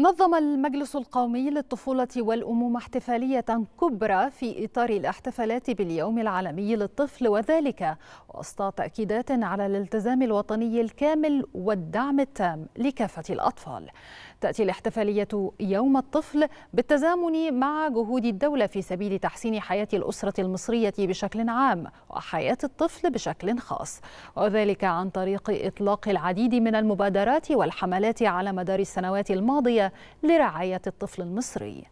نظم المجلس القومي للطفولة والأمومة احتفالية كبرى في إطار الاحتفالات باليوم العالمي للطفل وذلك وسط تأكيدات على الالتزام الوطني الكامل والدعم التام لكافة الأطفال. تأتي الاحتفالية يوم الطفل بالتزامن مع جهود الدولة في سبيل تحسين حياة الأسرة المصرية بشكل عام وحياة الطفل بشكل خاص وذلك عن طريق إطلاق العديد من المبادرات والحملات على مدار السنوات الماضية لرعاية الطفل المصري